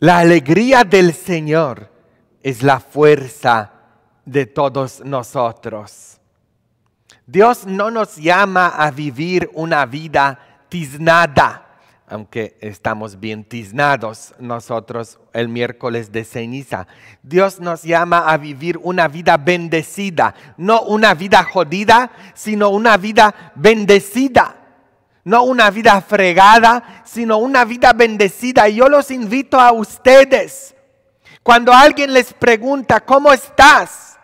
La alegría del Señor es la fuerza de todos nosotros. Dios no nos llama a vivir una vida tiznada, aunque estamos bien tiznados nosotros el miércoles de ceniza. Dios nos llama a vivir una vida bendecida, no una vida jodida, sino una vida bendecida no una vida fregada, sino una vida bendecida. Y yo los invito a ustedes, cuando alguien les pregunta, ¿cómo estás?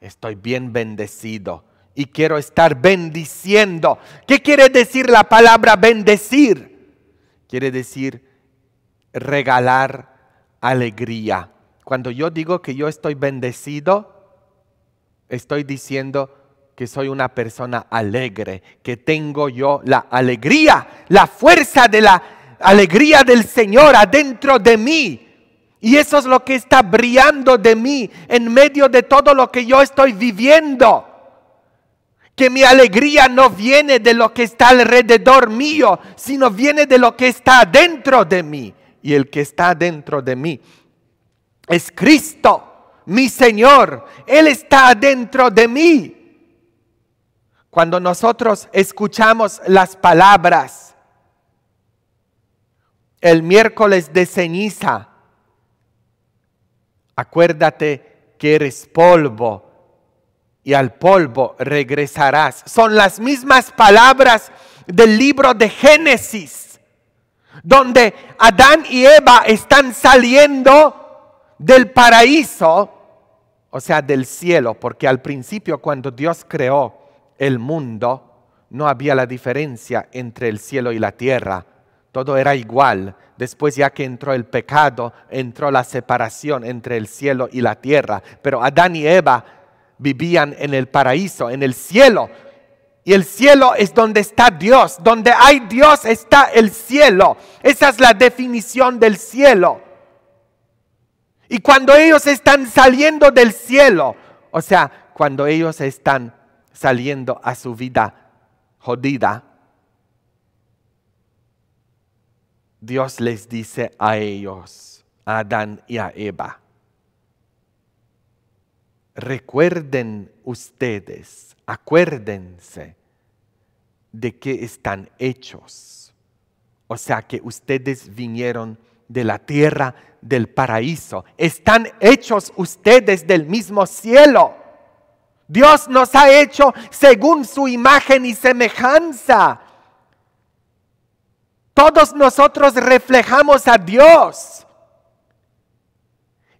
Estoy bien bendecido y quiero estar bendiciendo. ¿Qué quiere decir la palabra bendecir? Quiere decir regalar alegría. Cuando yo digo que yo estoy bendecido, estoy diciendo que soy una persona alegre, que tengo yo la alegría, la fuerza de la alegría del Señor adentro de mí. Y eso es lo que está brillando de mí en medio de todo lo que yo estoy viviendo. Que mi alegría no viene de lo que está alrededor mío, sino viene de lo que está dentro de mí. Y el que está dentro de mí es Cristo, mi Señor. Él está adentro de mí. Cuando nosotros escuchamos las palabras el miércoles de ceniza, acuérdate que eres polvo y al polvo regresarás. Son las mismas palabras del libro de Génesis, donde Adán y Eva están saliendo del paraíso, o sea, del cielo, porque al principio cuando Dios creó el mundo, no había la diferencia entre el cielo y la tierra. Todo era igual. Después ya que entró el pecado, entró la separación entre el cielo y la tierra. Pero Adán y Eva vivían en el paraíso, en el cielo. Y el cielo es donde está Dios. Donde hay Dios está el cielo. Esa es la definición del cielo. Y cuando ellos están saliendo del cielo, o sea, cuando ellos están saliendo a su vida jodida, Dios les dice a ellos, a Adán y a Eva, recuerden ustedes, acuérdense de que están hechos. O sea que ustedes vinieron de la tierra del paraíso. Están hechos ustedes del mismo cielo. Dios nos ha hecho según su imagen y semejanza. Todos nosotros reflejamos a Dios.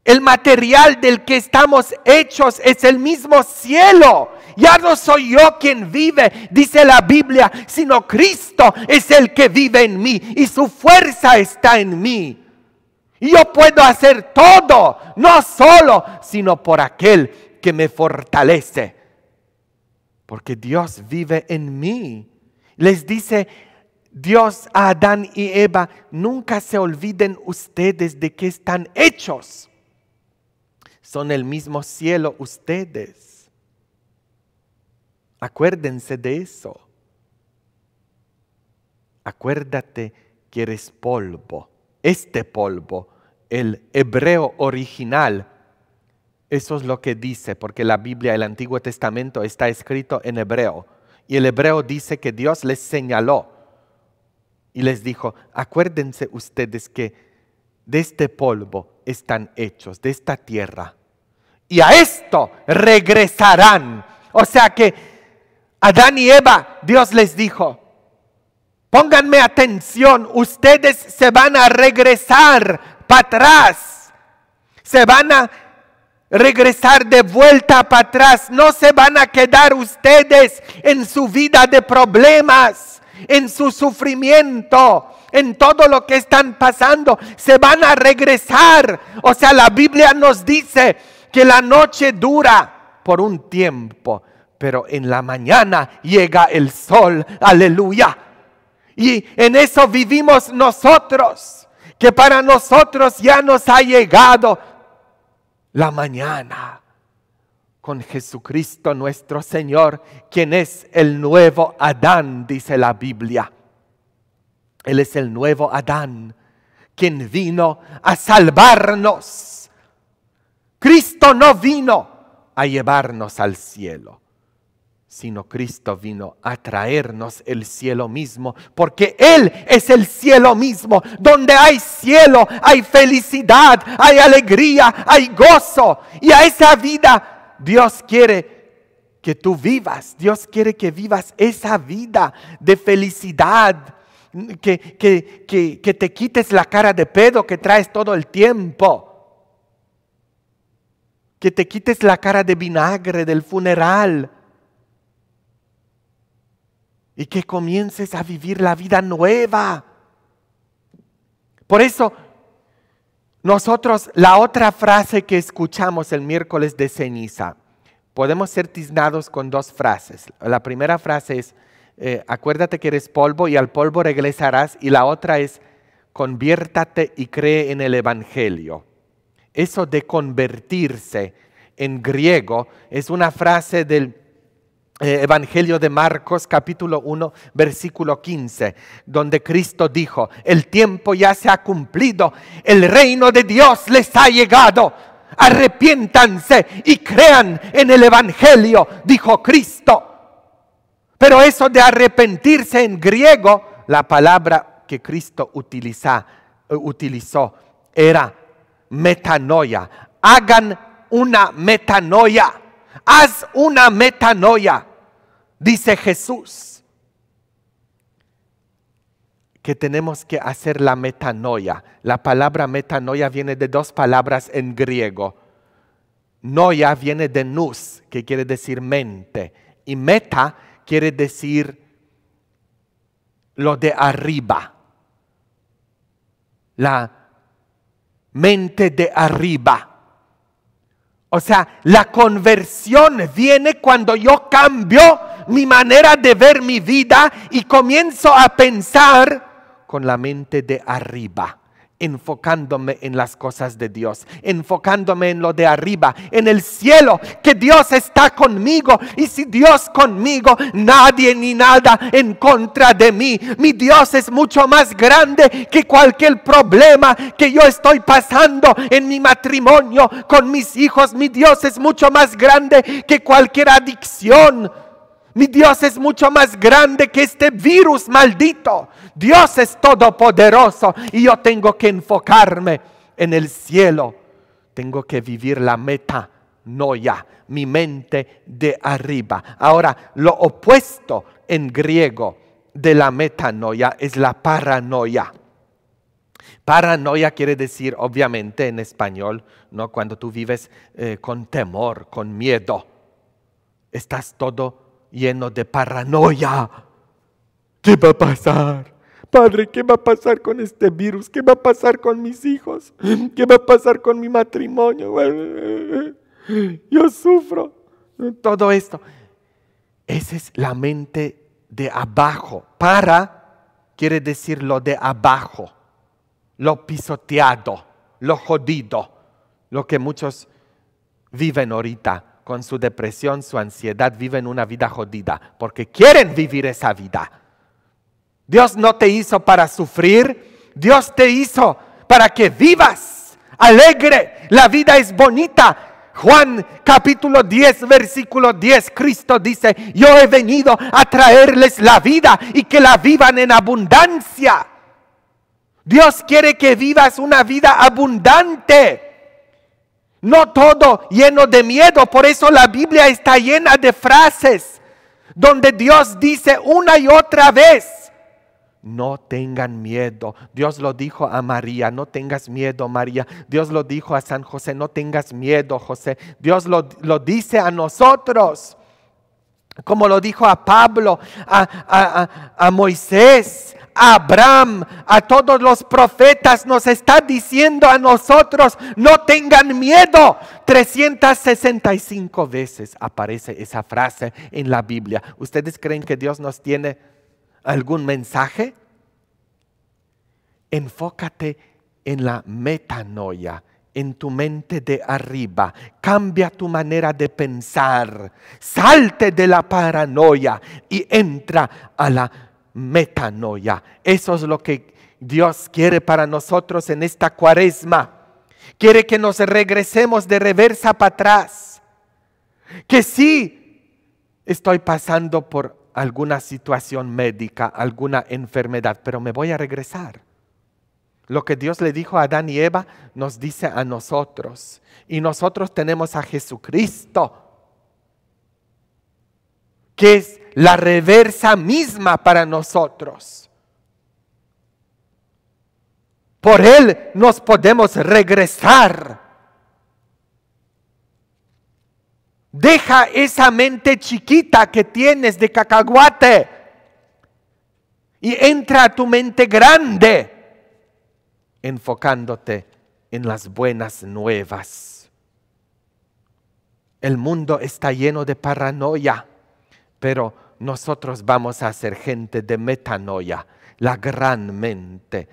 El material del que estamos hechos es el mismo cielo. Ya no soy yo quien vive, dice la Biblia, sino Cristo es el que vive en mí y su fuerza está en mí. Y yo puedo hacer todo, no solo, sino por aquel que me fortalece, porque Dios vive en mí. Les dice Dios a Adán y Eva, nunca se olviden ustedes de que están hechos. Son el mismo cielo ustedes. Acuérdense de eso. Acuérdate que eres polvo. Este polvo, el hebreo original, eso es lo que dice, porque la Biblia, el Antiguo Testamento, está escrito en hebreo. Y el hebreo dice que Dios les señaló y les dijo, acuérdense ustedes que de este polvo están hechos, de esta tierra. Y a esto regresarán. O sea que Adán y Eva, Dios les dijo, pónganme atención, ustedes se van a regresar para atrás. Se van a regresar de vuelta para atrás. No se van a quedar ustedes en su vida de problemas, en su sufrimiento, en todo lo que están pasando. Se van a regresar. O sea, la Biblia nos dice que la noche dura por un tiempo, pero en la mañana llega el sol. Aleluya. Y en eso vivimos nosotros, que para nosotros ya nos ha llegado la mañana con Jesucristo nuestro Señor, quien es el nuevo Adán, dice la Biblia. Él es el nuevo Adán, quien vino a salvarnos. Cristo no vino a llevarnos al cielo sino Cristo vino a traernos el cielo mismo, porque Él es el cielo mismo. Donde hay cielo, hay felicidad, hay alegría, hay gozo. Y a esa vida Dios quiere que tú vivas. Dios quiere que vivas esa vida de felicidad, que, que, que, te quites la cara de pedo que traes todo el tiempo que te quites la cara de vinagre del funeral, y que comiences a vivir la vida nueva. Por eso, nosotros, la otra frase que escuchamos el miércoles de ceniza, podemos ser tiznados con dos frases. La primera frase es, eh, acuérdate que eres polvo y al polvo regresarás, y la otra es, conviértate y cree en el Evangelio. Eso de convertirse en griego es una frase del eh, Evangelio de Marcos capítulo 1 versículo 15, donde Cristo dijo, el tiempo ya se ha cumplido, el reino de Dios les ha llegado, arrepiéntanse y crean en el Evangelio, dijo Cristo. Pero eso de arrepentirse en griego, la palabra que Cristo utiliza, eh, utilizó era metanoia, hagan una metanoia haz una metanoia dice Jesús que tenemos que hacer la metanoia. La palabra metanoia viene de dos palabras en griego. Noia viene de nous, que quiere decir mente, y meta quiere decir lo de arriba. La mente de arriba. O sea, la conversión viene cuando yo cambio mi manera de ver mi vida y comienzo a pensar con la mente de arriba enfocándome en las cosas de Dios, enfocándome en lo de arriba, en el cielo, que Dios está conmigo y si Dios conmigo, nadie ni nada en contra de mí. Mi Dios es mucho más grande que cualquier problema que yo estoy pasando en mi matrimonio con mis hijos. Mi Dios es mucho más grande que cualquier adicción mi Dios es mucho más grande que este virus maldito. Dios es todopoderoso y yo tengo que enfocarme en el cielo. Tengo que vivir la meta, mi mente de arriba. Ahora, lo opuesto en griego de la metanoia es la paranoia. Paranoia quiere decir, obviamente, en español, ¿no? cuando tú vives eh, con temor, con miedo. Estás todo Lleno de paranoia. ¿Qué va a pasar? Padre, ¿qué va a pasar con este virus? ¿Qué va a pasar con mis hijos? ¿Qué va a pasar con mi matrimonio? Yo sufro todo esto. Esa es la mente de abajo. Para quiere decir lo de abajo, lo pisoteado, lo jodido, lo que muchos viven ahorita con su depresión, su ansiedad, viven una vida jodida, porque quieren vivir esa vida. Dios no te hizo para sufrir, Dios te hizo para que vivas alegre. La vida es bonita, Juan capítulo 10, versículo 10, Cristo dice, yo he venido a traerles la vida y que la vivan en abundancia. Dios quiere que vivas una vida abundante. No todo lleno de miedo. Por eso la Biblia está llena de frases donde Dios dice una y otra vez, no tengan miedo. Dios lo dijo a María, no tengas miedo María. Dios lo dijo a San José, no tengas miedo José. Dios lo, dice a nosotros, como lo dijo a Pablo, a, a, a, a Moisés, Abraham, a todos los profetas, nos está diciendo a nosotros, no tengan miedo. 365 veces aparece esa frase en la Biblia. ¿Ustedes creen que Dios nos tiene algún mensaje? Enfócate en la metanoia, en tu mente de arriba. Cambia tu manera de pensar. Salte de la paranoia y entra a la metanoia. Eso es lo que Dios quiere para nosotros en esta cuaresma. Quiere que nos regresemos de reversa para atrás. Que sí, estoy pasando por alguna situación médica, alguna enfermedad, pero me voy a regresar. Lo que Dios le dijo a Adán y Eva nos dice a nosotros. Y nosotros tenemos a Jesucristo que es la reversa misma para nosotros. Por Él nos podemos regresar. Deja esa mente chiquita que tienes de cacahuate y entra a tu mente grande enfocándote en las buenas nuevas. El mundo está lleno de paranoia pero nosotros vamos a ser gente de metanoia, la gran mente.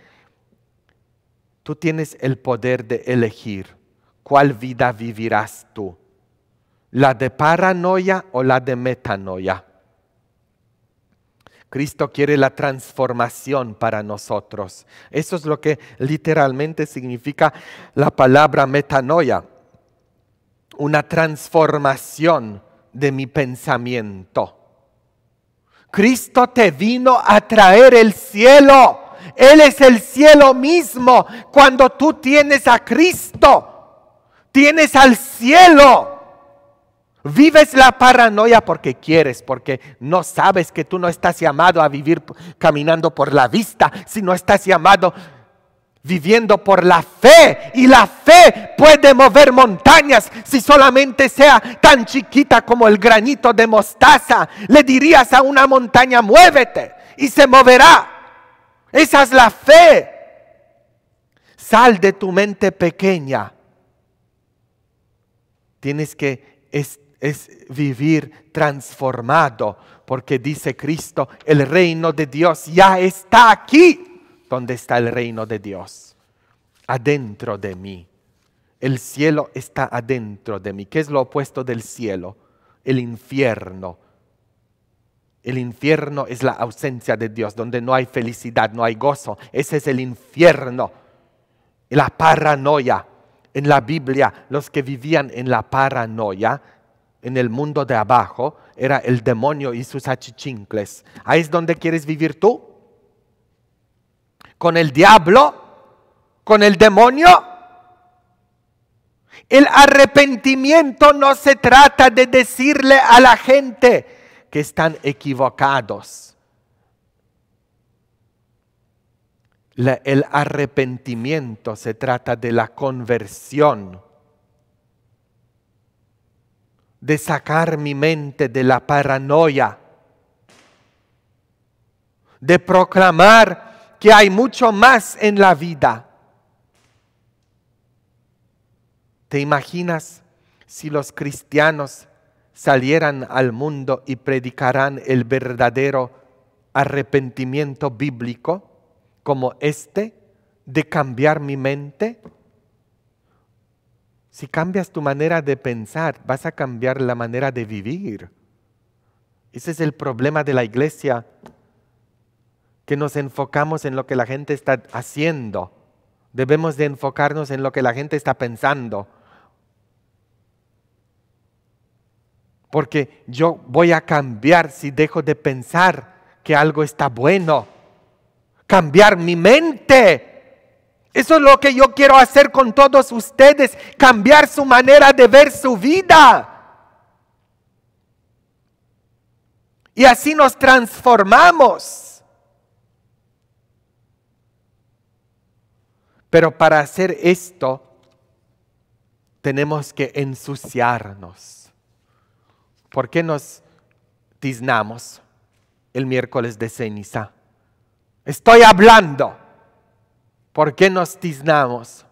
Tú tienes el poder de elegir cuál vida vivirás tú, la de paranoia o la de metanoia. Cristo quiere la transformación para nosotros. Eso es lo que literalmente significa la palabra metanoia. Una transformación de mi pensamiento. Cristo te vino a traer el cielo. Él es el cielo mismo. Cuando tú tienes a Cristo, tienes al cielo. Vives la paranoia porque quieres, porque no sabes que tú no estás llamado a vivir caminando por la vista, sino estás llamado viviendo por la fe. Y la fe puede mover montañas si solamente sea tan chiquita como el granito de mostaza. Le dirías a una montaña, muévete y se moverá. Esa es la fe. Sal de tu mente pequeña. Tienes que es, vivir transformado, porque dice Cristo, el reino de Dios ya está aquí. ¿Dónde está el reino de Dios? Adentro de mí. El cielo está adentro de mí. ¿Qué es lo opuesto del cielo? El infierno. El infierno es la ausencia de Dios, donde no hay felicidad, no hay gozo. Ese es el infierno. La paranoia. En la Biblia, los que vivían en la paranoia, en el mundo de abajo, era el demonio y sus achichincles. Ahí es donde quieres vivir tú con el diablo, con el demonio. El arrepentimiento no se trata de decirle a la gente que están equivocados. el arrepentimiento se trata de la conversión, de sacar mi mente de la paranoia, de proclamar que hay mucho más en la vida. ¿Te imaginas si los cristianos salieran al mundo y predicaran el verdadero arrepentimiento bíblico como este de cambiar mi mente? Si cambias tu manera de pensar, vas a cambiar la manera de vivir. Ese es el problema de la iglesia que nos enfocamos en lo que la gente está haciendo. Debemos de enfocarnos en lo que la gente está pensando. Porque yo voy a cambiar si dejo de pensar que algo está bueno. Cambiar mi mente. Eso es lo que yo quiero hacer con todos ustedes, cambiar su manera de ver su vida. Y así nos transformamos. Pero para hacer esto, tenemos que ensuciarnos. ¿Por qué nos tiznamos el miércoles de ceniza? Estoy hablando. ¿Por qué nos tiznamos?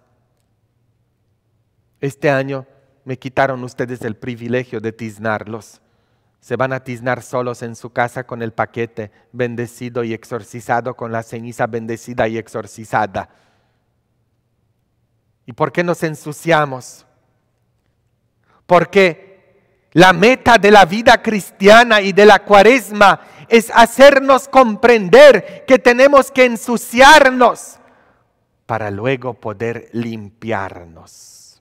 Este año me quitaron ustedes el privilegio de tiznarlos. Se van a tiznar solos en su casa con el paquete bendecido y exorcizado, con la ceniza bendecida y exorcizada. ¿Y por qué nos ensuciamos? Porque la meta de la vida cristiana y de la cuaresma es hacernos comprender que tenemos que ensuciarnos para luego poder limpiarnos.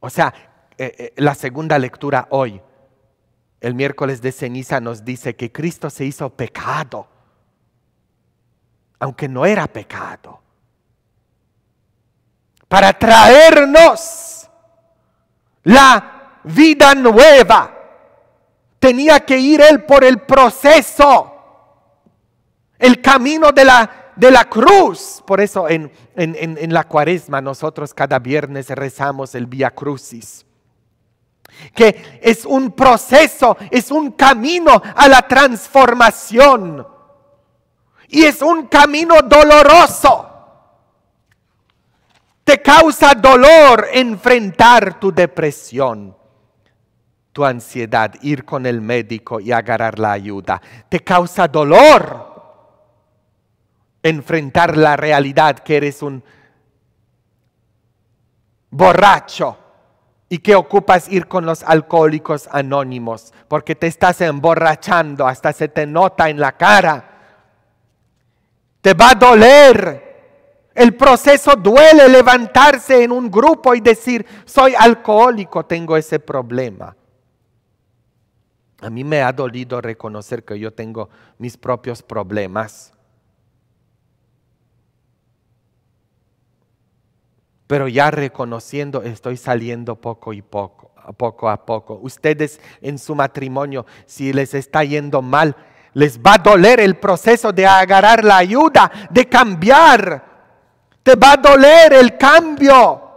O sea, eh, eh, la segunda lectura hoy, el miércoles de ceniza, nos dice que Cristo se hizo pecado, aunque no era pecado para traernos la vida nueva. Tenía que ir Él por el proceso, el camino de la, de la cruz. Por eso en, en la cuaresma nosotros cada viernes rezamos el Via Crucis que es un proceso, es un camino a la transformación. Y es un camino doloroso causa dolor enfrentar tu depresión, tu ansiedad, ir con el médico y agarrar la ayuda. Te causa dolor enfrentar la realidad que eres un borracho y que ocupas ir con los alcohólicos anónimos, porque te estás emborrachando, hasta se te nota en la cara. Te va a doler el proceso duele levantarse en un grupo y decir, soy alcohólico, tengo ese problema. A mí me ha dolido reconocer que yo tengo mis propios problemas. Pero ya reconociendo, estoy saliendo poco y poco, poco a poco. Ustedes en su matrimonio, si les está yendo mal, les va a doler el proceso de agarrar la ayuda, de cambiar te va a doler el cambio,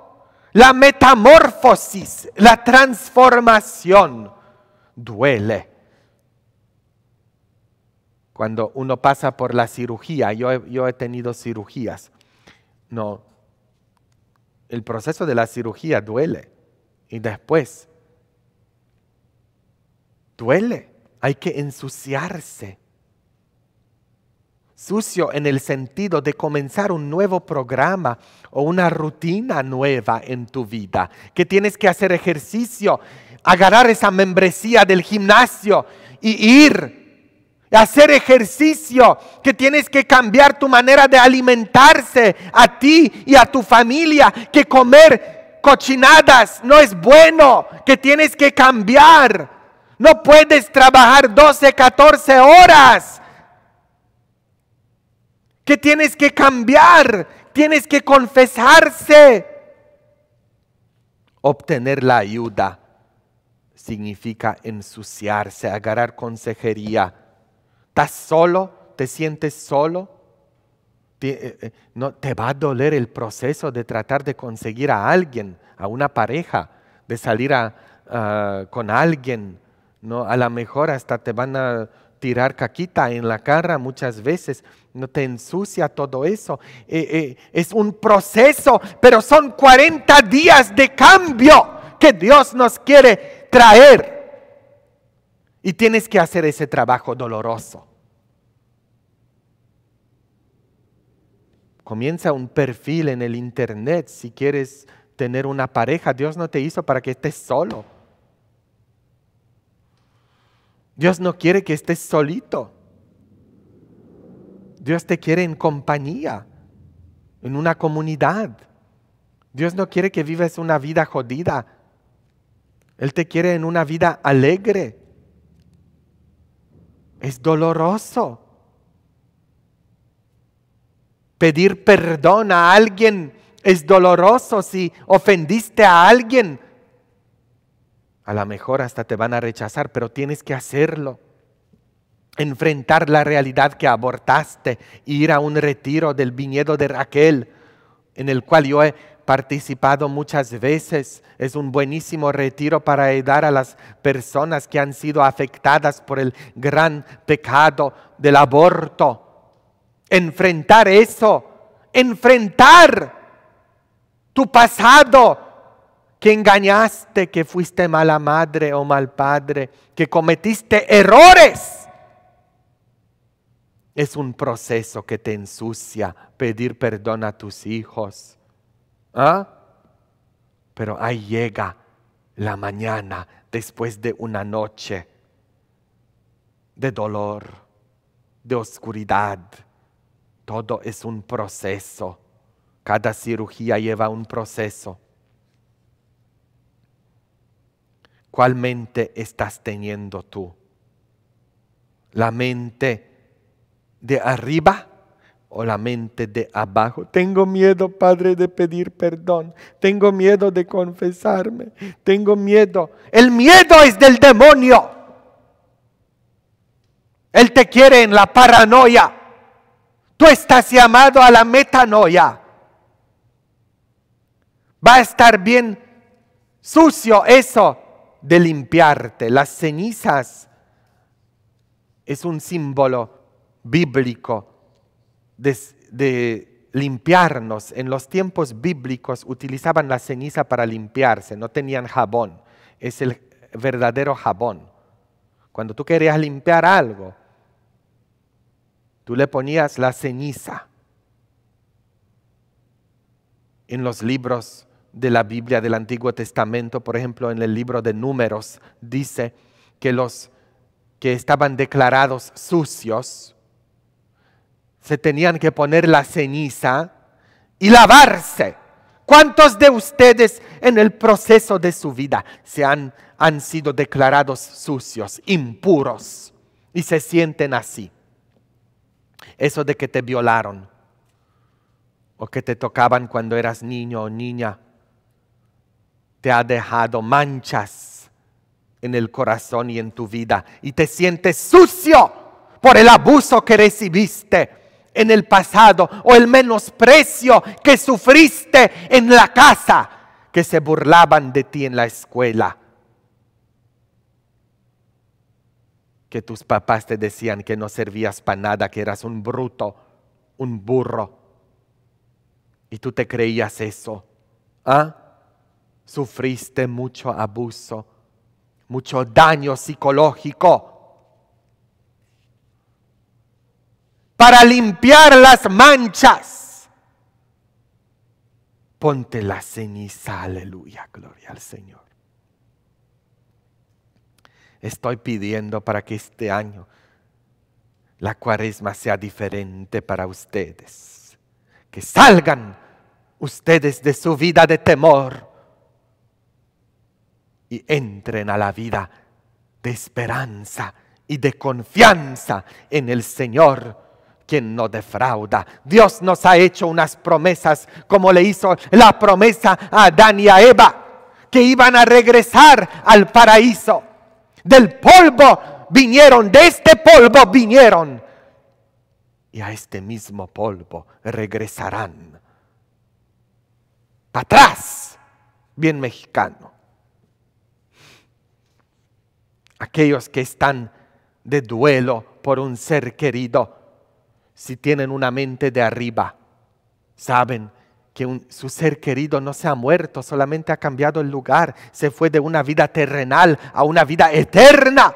la metamorfosis, la transformación. Duele. Cuando uno pasa por la cirugía, yo he, he tenido cirugías, no, el proceso de la cirugía duele y después duele, hay que ensuciarse Sucio en el sentido de comenzar un nuevo programa o una rutina nueva en tu vida, que tienes que hacer ejercicio, agarrar esa membresía del gimnasio y ir hacer ejercicio, que tienes que cambiar tu manera de alimentarse a ti y a tu familia, que comer cochinadas no es bueno, que tienes que cambiar. No puedes trabajar 12, 14 horas que tienes que cambiar, tienes que confesarse. Obtener la ayuda significa ensuciarse, agarrar consejería. ¿Estás solo? ¿Te sientes solo? ¿Te, eh, eh, no, te va a doler el proceso de tratar de conseguir a alguien, a una pareja, de salir con alguien. ¿no? A lo mejor hasta te van a tirar caquita en la cara muchas veces, no te ensucia todo eso. Eh, eh, es un proceso, pero son 40 días de cambio que Dios nos quiere traer. Y tienes que hacer ese trabajo doloroso. Comienza un perfil en el Internet si quieres tener una pareja. Dios no te hizo para que estés solo. Dios no quiere que estés solito. Dios te quiere en compañía, en una comunidad. Dios no quiere que vives una vida jodida. Él te quiere en una vida alegre. Es doloroso. Pedir perdón a alguien es doloroso si ofendiste a alguien. A lo mejor hasta te van a rechazar, pero tienes que hacerlo. Enfrentar la realidad que abortaste, ir a un retiro del viñedo de Raquel, en el cual yo he participado muchas veces. Es un buenísimo retiro para ayudar a las personas que han sido afectadas por el gran pecado del aborto. Enfrentar eso, enfrentar tu pasado, que engañaste, que fuiste mala madre o mal padre, que cometiste errores. Es un proceso que te ensucia pedir perdón a tus hijos. ¿Ah? Pero ahí llega la mañana después de una noche de dolor, de oscuridad. Todo es un proceso. Cada cirugía lleva un proceso. ¿Cuál mente estás teniendo tú? ¿La mente de arriba o la mente de abajo? Tengo miedo, Padre, de pedir perdón. Tengo miedo de confesarme. Tengo miedo. El miedo es del demonio. Él te quiere en la paranoia. Tú estás llamado a la metanoia. Va a estar bien sucio eso de limpiarte. Las cenizas es un símbolo bíblico de, limpiarnos. En los tiempos bíblicos utilizaban la ceniza para limpiarse, no tenían jabón. Es el verdadero jabón. Cuando tú querías limpiar algo, tú le ponías la ceniza. En los libros de la Biblia del Antiguo Testamento, por ejemplo, en el libro de números, dice que los que estaban declarados sucios se tenían que poner la ceniza y lavarse. ¿Cuántos de ustedes en el proceso de su vida se han, han sido declarados sucios, impuros y se sienten así? Eso de que te violaron o que te tocaban cuando eras niño o niña te ha dejado manchas en el corazón y en tu vida y te sientes sucio por el abuso que recibiste en el pasado o el menosprecio que sufriste en la casa, que se burlaban de ti en la escuela, que tus papás te decían que no servías para nada, que eras un bruto, un burro, y tú te creías eso. ¿Ah? sufriste mucho abuso, mucho daño psicológico. Para limpiar las manchas, ponte la ceniza, aleluya, gloria al Señor. Estoy pidiendo para que este año la cuaresma sea diferente para ustedes. Que salgan ustedes de su vida de temor y entren a la vida de esperanza y de confianza en el Señor quien no defrauda. Dios nos ha hecho unas promesas como le hizo la promesa a Adán y a Eva, que iban a regresar al paraíso. Del polvo vinieron, de este polvo vinieron. Y a este mismo polvo regresarán. Para atrás, bien mexicano. aquellos que están de duelo por un ser querido, si tienen una mente de arriba, saben que su ser querido no se ha muerto, solamente ha cambiado el lugar, se fue de una vida terrenal a una vida eterna,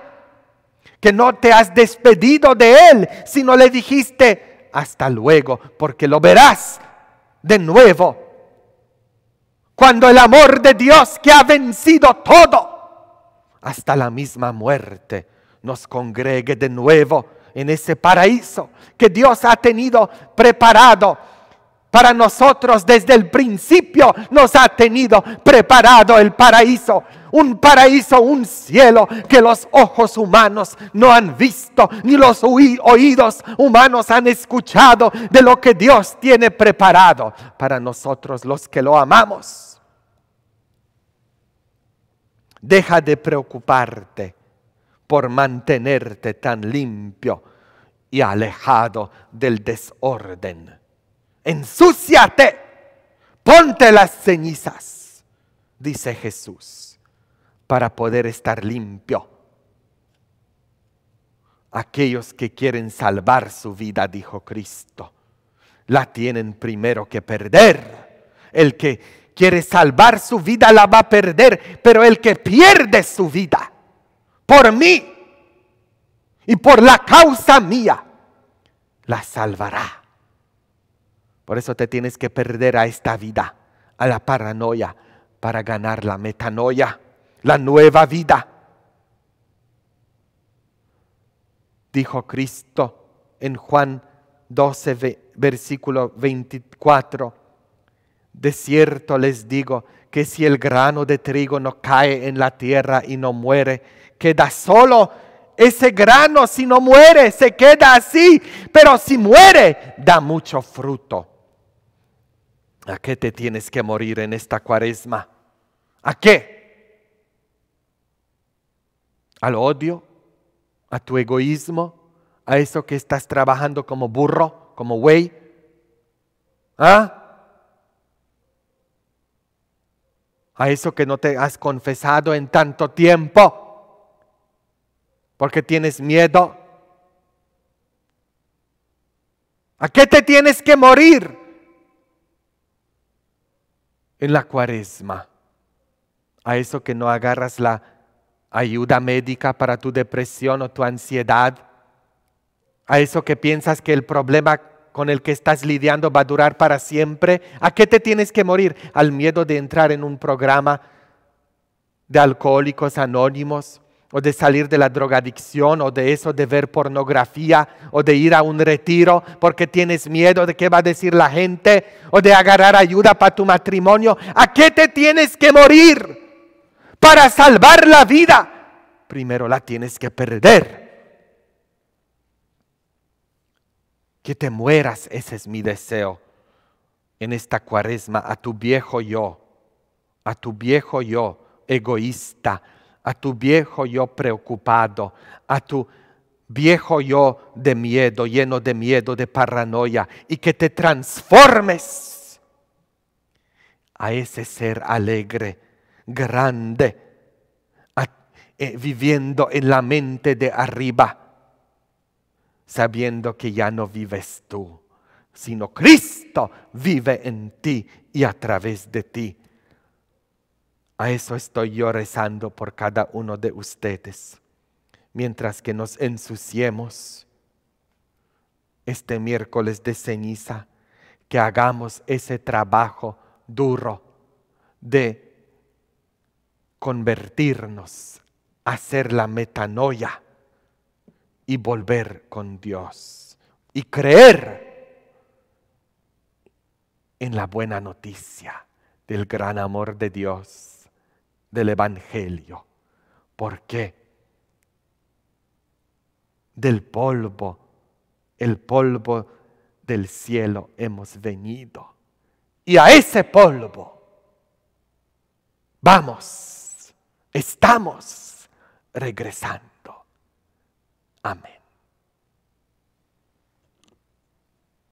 que no te has despedido de él, sino le dijiste hasta luego, porque lo verás de nuevo, cuando el amor de Dios que ha vencido todo hasta la misma muerte nos congregue de nuevo en ese paraíso que Dios ha tenido preparado para nosotros desde el principio nos ha tenido preparado el paraíso, un paraíso, un cielo que los ojos humanos no han visto, ni los oídos humanos han escuchado de lo que Dios tiene preparado para nosotros los que lo amamos. Deja de preocuparte por mantenerte tan limpio y alejado del desorden. Ensúciate, ponte las cenizas, dice Jesús, para poder estar limpio. Aquellos que quieren salvar su vida, dijo Cristo, la tienen primero que perder. El que quiere salvar su vida la va a perder, pero el que pierde su vida por mí y por la causa mía, la salvará. Por eso te tienes que perder a esta vida, a la paranoia, para ganar la metanoia, la nueva vida. Dijo Cristo en Juan 12, versículo 24 de cierto les digo que si el grano de trigo no cae en la tierra y no muere, queda solo. Ese grano si no muere, se queda así, pero si muere, da mucho fruto. ¿A qué te tienes que morir en esta cuaresma? ¿A qué? ¿Al odio? ¿A tu egoísmo? ¿A eso que estás trabajando como burro, como güey? ¿Ah? a eso que no te has confesado en tanto tiempo, porque tienes miedo. ¿A qué te tienes que morir? En la cuaresma, a eso que no agarras la ayuda médica para tu depresión o tu ansiedad, a eso que piensas que el problema con el que estás lidiando va a durar para siempre? ¿A qué te tienes que morir? ¿Al miedo de entrar en un programa de alcohólicos anónimos? ¿O de salir de la drogadicción? ¿O de eso de ver pornografía? ¿O de ir a un retiro porque tienes miedo de qué va a decir la gente? ¿O de agarrar ayuda para tu matrimonio? ¿A qué te tienes que morir? Para salvar la vida, primero la tienes que perder. que te mueras, ese es mi deseo, en esta cuaresma, a tu viejo yo, a tu viejo yo egoísta, a tu viejo yo preocupado, a tu viejo yo de miedo, lleno de miedo, de paranoia, y que te transformes a ese ser alegre, grande, eh, viviendo en la mente de arriba sabiendo que ya no vives tú, sino Cristo vive en ti y a través de ti. A eso estoy yo rezando por cada uno de ustedes, mientras que nos ensuciemos este miércoles de ceniza, que hagamos ese trabajo duro de convertirnos, a ser la metanoia y volver con Dios y creer en la buena noticia del gran amor de Dios, del Evangelio. Porque Del polvo, el polvo del cielo hemos venido. Y a ese polvo vamos, estamos regresando. Amen.